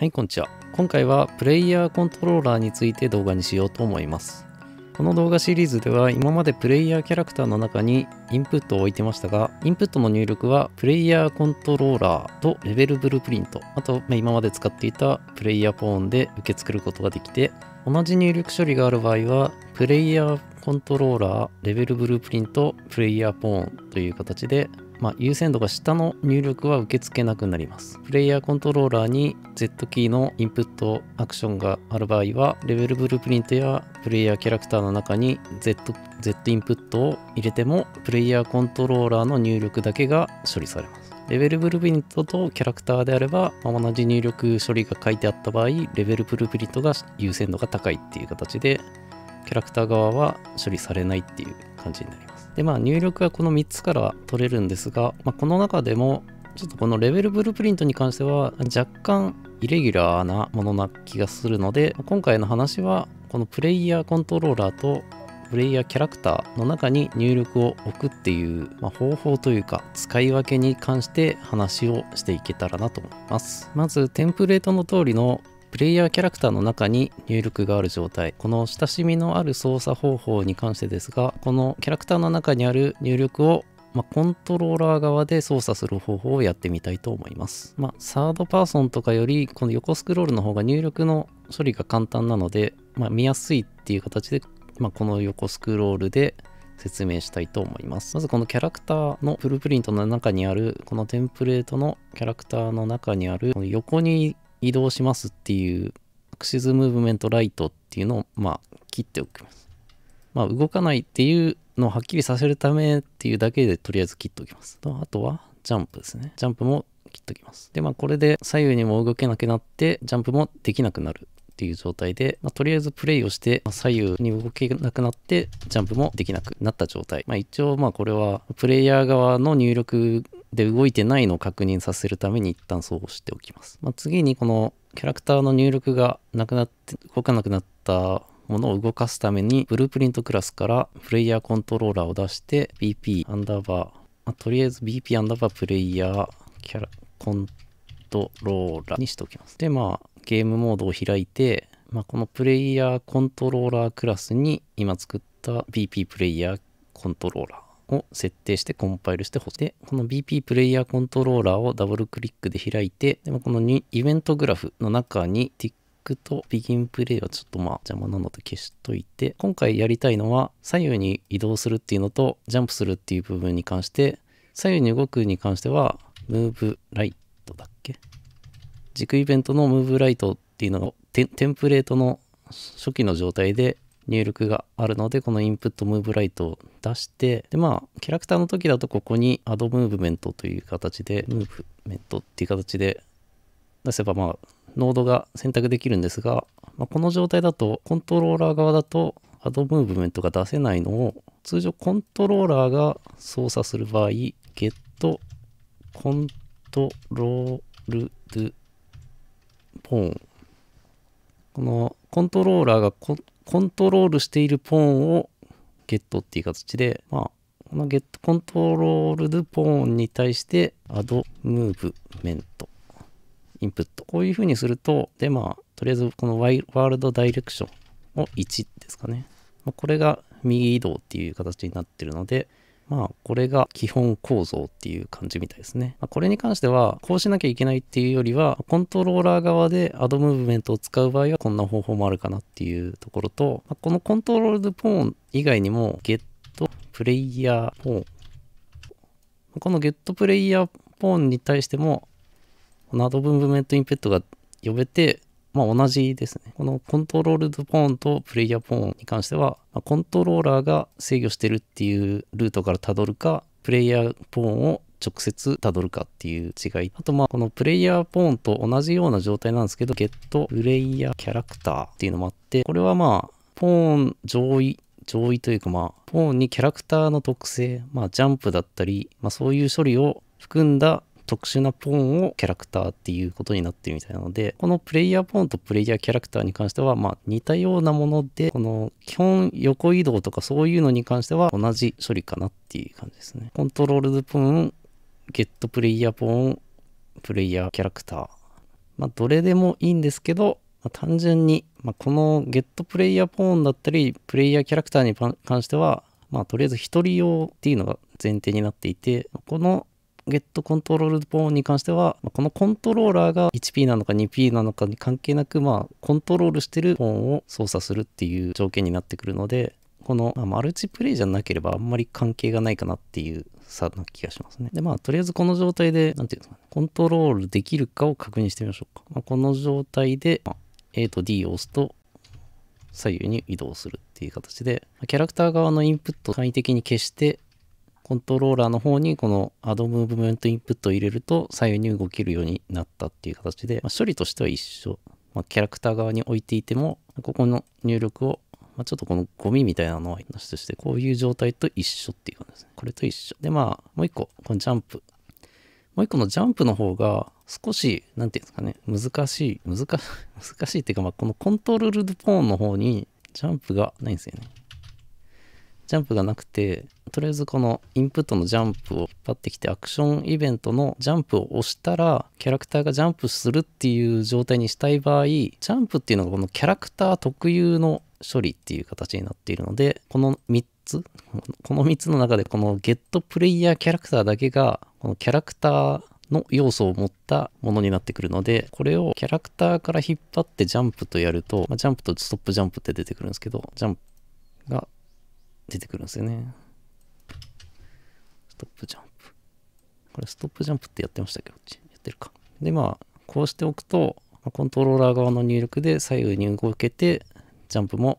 はい、こんにちは。今回はプレイヤーコントローラーについて動画にしようと思います。この動画シリーズでは今までプレイヤーキャラクターの中にインプットを置いてましたが、インプットの入力はプレイヤーコントローラーとレベルブループリント、あと今まで使っていたプレイヤーポーンで受け付けることができて、同じ入力処理がある場合は、プレイヤーコントローラー、レベルブループリント、プレイヤーポーンという形でまあ、優先度が下の入力は受け付けなくなります。プレイヤーコントローラーに Z キーのインプットアクションがある場合は、レベルブループリントやプレイヤーキャラクターの中に Z, Z インプットを入れても、プレイヤーコントローラーの入力だけが処理されます。レベルブループリントとキャラクターであれば、まあ、同じ入力処理が書いてあった場合、レベルブループリントが優先度が高いっていう形で、キャラクター側は処理されないっていう感じになります。で、まあ入力はこの3つから取れるんですが、まあ、この中でもちょっとこのレベルブループリントに関しては若干イレギュラーなものな気がするので、今回の話はこのプレイヤーコントローラーとプレイヤーキャラクターの中に入力を置くっていう、まあ、方法というか使い分けに関して話をしていけたらなと思います。まずテンプレートの通りのプレイヤーキャラクターの中に入力がある状態。この親しみのある操作方法に関してですが、このキャラクターの中にある入力をまあ、コントローラー側で操作する方法をやってみたいと思います。まあ、サードパーソンとかより、この横スクロールの方が入力の処理が簡単なので、まあ、見やすいっていう形で、まあ、この横スクロールで説明したいと思います。まずこのキャラクターのフルプリントの中にある、このテンプレートのキャラクターの中にある、この横に移動しますっていうアクシズムーブメントライトっていうのをまあ切っておきます。まあ動かないっていうのをはっきりさせるためっていうだけでとりあえず切っておきます。とあとはジャンプですね。ジャンプも切っておきます。でまあこれで左右にも動けなくなってジャンプもできなくなるっていう状態で、まあ、とりあえずプレイをして、まあ、左右に動けなくなってジャンプもできなくなった状態、まあ、一応まあこれはプレイヤー側の入力で動いてないのを確認させるために一旦そうしておきます。まあ、次にこのキャラクターの入力がなくなって動かなくなったものを動かすためにブループリントクラスからプレイヤーコントローラーを出して BP アンダーバー、まあ、とりあえず BP アンダーバープレイヤーキャラコントローラーにしておきます。でまあゲームモードを開いて、まあ、このプレイヤーコントローラークラスに今作った BP プレイヤーコントローラーを設定してコンパイルして保存で、この BP プレイヤーコントローラーをダブルクリックで開いて、でもこのイベントグラフの中に t i ッと Begin プレイはちょっとまあ邪魔なので消しといて今回やりたいのは左右に移動するっていうのとジャンプするっていう部分に関して左右に動くに関してはムーブライトだっけ軸イベントのムーブライトっていうのをテンプレートの初期の状態で入力があるので、このインプットムーブライトを出して、で、まあ、キャラクターの時だとここにアドムーブメントという形で、ムーブメントっていう形で出せば、まあ、ノードが選択できるんですが、まあ、この状態だと、コントローラー側だと、アドムーブメントが出せないのを、通常コントローラーが操作する場合、ゲットコントロールドポーン。このコントローラーがココントロールしているポーンをゲットっていう形で、まあ、このゲットコントロールドポーンに対してアドムーブメントインプットこういうふうにするとでまあとりあえずこのワールドダイレクションを1ですかね、まあ、これが右移動っていう形になってるので、まあ、これが基本構造っていう感じみたいですね。まあ、これに関しては、こうしなきゃいけないっていうよりは、コントローラー側でアドムーブメントを使う場合は、こんな方法もあるかなっていうところと、まあ、このコントロールドポーン以外にも、ゲットプレイヤーポーン。このゲットプレイヤーポーンに対しても、このアドムーブメントインペットが呼べて、まあ、同じですね。このコントロールドポーンとプレイヤーポーンに関しては、まあ、コントローラーが制御してるっていうルートからたどるか、プレイヤーポーンを直接たどるかっていう違い。あとまあこのプレイヤーポーンと同じような状態なんですけど、ゲットプレイヤーキャラクターっていうのもあって、これはまあポーン上位、上位というかまあポーンにキャラクターの特性、まあジャンプだったり、まあそういう処理を含んだ特殊なポーンをキャラクターっていうことになってるみたいなのでこのプレイヤーポーンとプレイヤーキャラクターに関してはまあ似たようなものでこの基本横移動とかそういうのに関しては同じ処理かなっていう感じですねコントロールズポーンゲットプレイヤーポーンプレイヤーキャラクターまあどれでもいいんですけど、まあ、単純に、まあ、このゲットプレイヤーポーンだったりプレイヤーキャラクターに関してはまあとりあえず1人用っていうのが前提になっていてこのゲットコントロールボーンに関しては、このコントローラーが 1P なのか 2P なのかに関係なく、まあ、コントロールしてるボーンを操作するっていう条件になってくるので、この、まあ、マルチプレイじゃなければあんまり関係がないかなっていう差な気がしますね。で、まあ、とりあえずこの状態で、なんていうんですかね、コントロールできるかを確認してみましょうか。まあ、この状態で、まあ、A と D を押すと、左右に移動するっていう形で、キャラクター側のインプットを簡易的に消して、コントローラーの方にこの Add Movement Input を入れると左右に動けるようになったっていう形で、まあ、処理としては一緒。まあ、キャラクター側に置いていても、ここの入力を、まあ、ちょっとこのゴミみたいなのはなとして、こういう状態と一緒っていう感じですね。これと一緒。で、まあ、もう一個、このジャンプ。もう一個のジャンプの方が、少し、なんて言うんですかね、難しい、難しい、難しいっていうか、まあ、このコントロールドポーンの方に、ジャンプがないんですよね。ジャンプがなくて、とりあえずこのインプットのジャンプを引っ張ってきてアクションイベントのジャンプを押したらキャラクターがジャンプするっていう状態にしたい場合ジャンプっていうのがこのキャラクター特有の処理っていう形になっているのでこの3つこの3つの中でこのゲットプレイヤーキャラクターだけがこのキャラクターの要素を持ったものになってくるのでこれをキャラクターから引っ張ってジャンプとやると、まあ、ジャンプとストップジャンプって出てくるんですけどジャンプが出てくるんですよね。ストップジャンプ。これストップジャンプってやってましたけど、やってるか。で、まあ、こうしておくと、コントローラー側の入力で左右に動けて、ジャンプも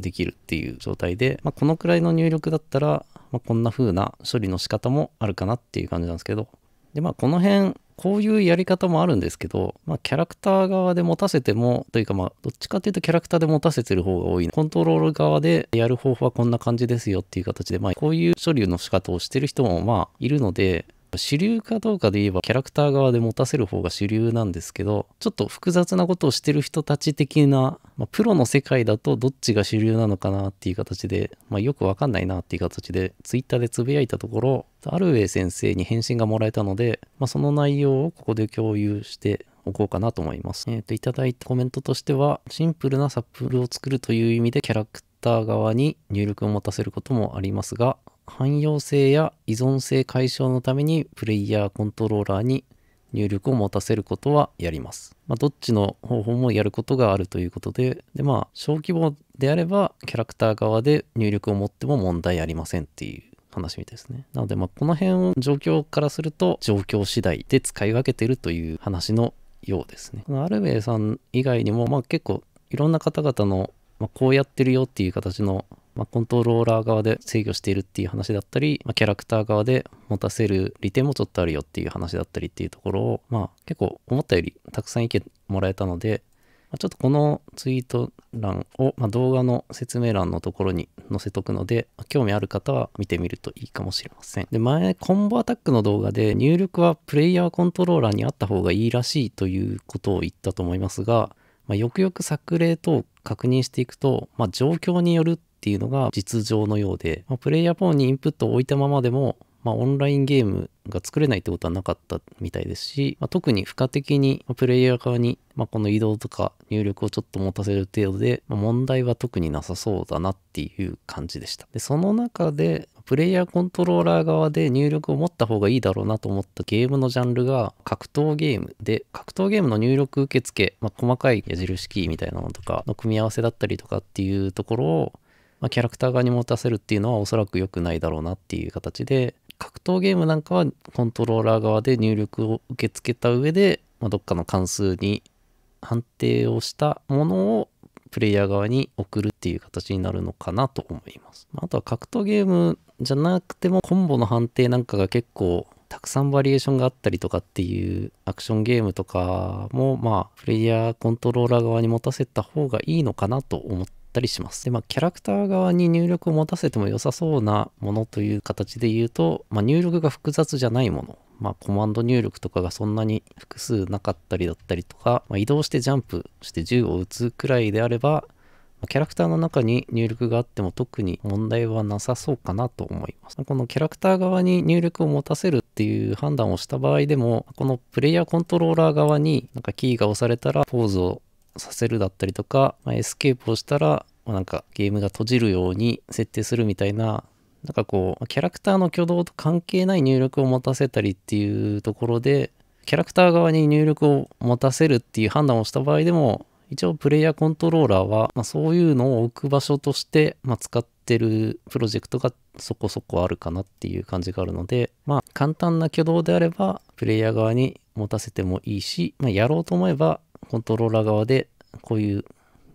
できるっていう状態で、まあ、このくらいの入力だったら、まあ、こんな風な処理の仕方もあるかなっていう感じなんですけど、で、まあ、この辺、こういうやり方もあるんですけど、まあ、キャラクター側で持たせても、というかまあ、どっちかっていうとキャラクターで持たせてる方が多い。コントロール側でやる方法はこんな感じですよっていう形で、まあ、こういう処理の仕方をしてる人もまあ、いるので、主流かどうかで言えばキャラクター側で持たせる方が主流なんですけどちょっと複雑なことをしてる人たち的な、まあ、プロの世界だとどっちが主流なのかなっていう形で、まあ、よくわかんないなっていう形でツイッターでつぶやいたところあるウェイ先生に返信がもらえたので、まあ、その内容をここで共有しておこうかなと思います。えっ、ー、と、いただいたコメントとしては、シンプルなサップルを作るという意味でキャラクター側に入力を持たせることもありますが、汎用性や依存性解消のためにプレイヤーコントローラーに入力を持たせることはやります。まあ、どっちの方法もやることがあるということで、でまあ、小規模であればキャラクター側で入力を持っても問題ありませんっていう話みたいですね。なので、まあ、この辺を状況からすると状況次第で使い分けてるという話のようですね。アルベイさん以外にも、まあ、結構いろんな方々の、まあ、こうやってるよっていう形のまあ、コントローラー側で制御しているっていう話だったり、まあ、キャラクター側で持たせる利点もちょっとあるよっていう話だったりっていうところを、まあ、結構思ったよりたくさん意見もらえたので、まあ、ちょっとこのツイート欄を、まあ、動画の説明欄のところに載せとくので、ま興味ある方は見てみるといいかもしれません。で、前、コンボアタックの動画で入力はプレイヤーコントローラーにあった方がいいらしいということを言ったと思いますが、まあ、よくよく作例等を確認していくと、まあ、状況によるっっていうのが実情のようで、まあ、プレイヤーポーンにインプットを置いたままでも、まあ、オンラインゲームが作れないってことはなかったみたいですし、まあ、特に付加的にプレイヤー側に、まあ、この移動とか入力をちょっと持たせる程度で、まあ、問題は特になさそうだなっていう感じでした。でその中でプレイヤーコントローラー側で入力を持った方がいいだろうなと思ったゲームのジャンルが格闘ゲームで格闘ゲームの入力受付、まあ、細かい矢印キーみたいなのとかの組み合わせだったりとかっていうところをまあ、キャラクター側に持たせるっていうのはおそらく良くないだろうなっていう形で格闘ゲームなんかはコントローラー側で入力を受け付けた上で、まあ、どっかの関数に判定をしたものをプレイヤー側に送るっていう形になるのかなと思います。あとは格闘ゲームじゃなくてもコンボの判定なんかが結構たくさんバリエーションがあったりとかっていうアクションゲームとかもまあプレイヤーコントローラー側に持たせた方がいいのかなと思っったりします。で、まあ、キャラクター側に入力を持たせても良さそうなものという形で言うと、まあ、入力が複雑じゃないもの。まあ、コマンド入力とかがそんなに複数なかったりだったりとか、まあ、移動してジャンプして銃を撃つくらいであれば、キャラクターの中に入力があっても特に問題はなさそうかなと思います。このキャラクター側に入力を持たせるっていう判断をした場合でも、このプレイヤーコントローラー側になんかキーが押されたらポーズをさせるだったりとか、まあ、エスケープをしたら、まあ、なんかゲームが閉じるように設定するみたいな、なんかこう、キャラクターの挙動と関係ない入力を持たせたりっていうところで、キャラクター側に入力を持たせるっていう判断をした場合でも、一応プレイヤーコントローラーは、まあ、そういうのを置く場所として、まあ、使ってるプロジェクトがそこそこあるかなっていう感じがあるので、まあ、簡単な挙動であればプレイヤー側に持たせてもいいし、まあ、やろうと思えばコントローラー側でこういう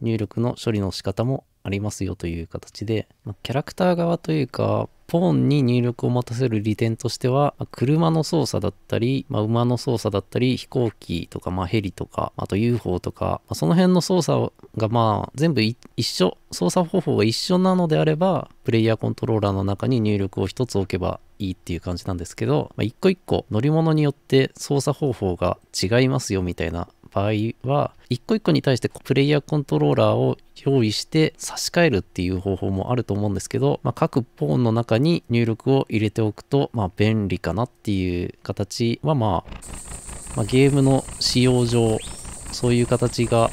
入力の処理の仕方もありますよという形で、キャラクター側というか、ポーンに入力を持たせる利点としては、車の操作だったり、まあ、馬の操作だったり、飛行機とか、まあ、ヘリとか、あと UFO とか、まあ、その辺の操作がまあ全部一緒、操作方法が一緒なのであれば、プレイヤーコントローラーの中に入力を1つ置けばいいっていう感じなんですけど、まあ、一個一個乗り物によって操作方法が違いますよみたいな場合は、一個一個に対してプレイヤーコントローラーを用意して差し替えるっていう方法もあると思うんですけど、まあ、各ポーンの中に入力を入れておくと、まあ、便利かなっていう形は、まあ、まあ、ゲームの仕様上、そういう形が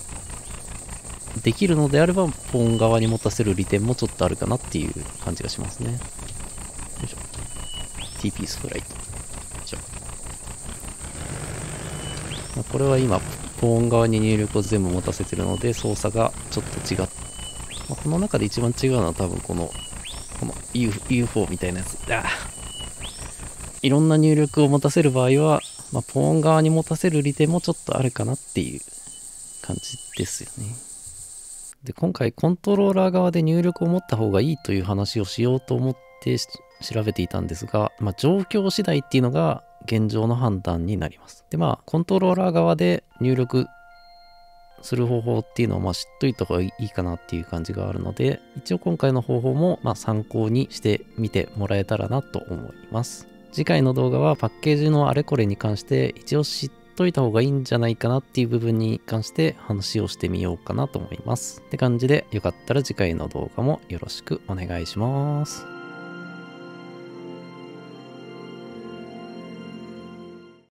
できるのであれば、ポーン側に持たせる利点もちょっとあるかなっていう感じがしますね。よいしょ。TP スプライト。これは今、ポーン側に入力を全部持たせてるので操作がちょっと違う、この中で一番違うのは多分このこの UFO みたいなやつあいろんな入力を持たせる場合は、まあ、ポーン側に持たせる利点もちょっとあるかなっていう感じですよねで今回コントローラー側で入力を持った方がいいという話をしようと思って調べていたんですが、まあ、状況次第っていうのが現状の判断になります。で、まあ、コントローラー側で入力する方法っていうのをまあ知っといた方がいいかなっていう感じがあるので、一応今回の方法もま参考にしてみてもらえたらなと思います。次回の動画はパッケージのあれこれに関して一応知っといた方がいいんじゃないかなっていう部分に関して話をしてみようかなと思います。って感じでよかったら次回の動画もよろしくお願いします。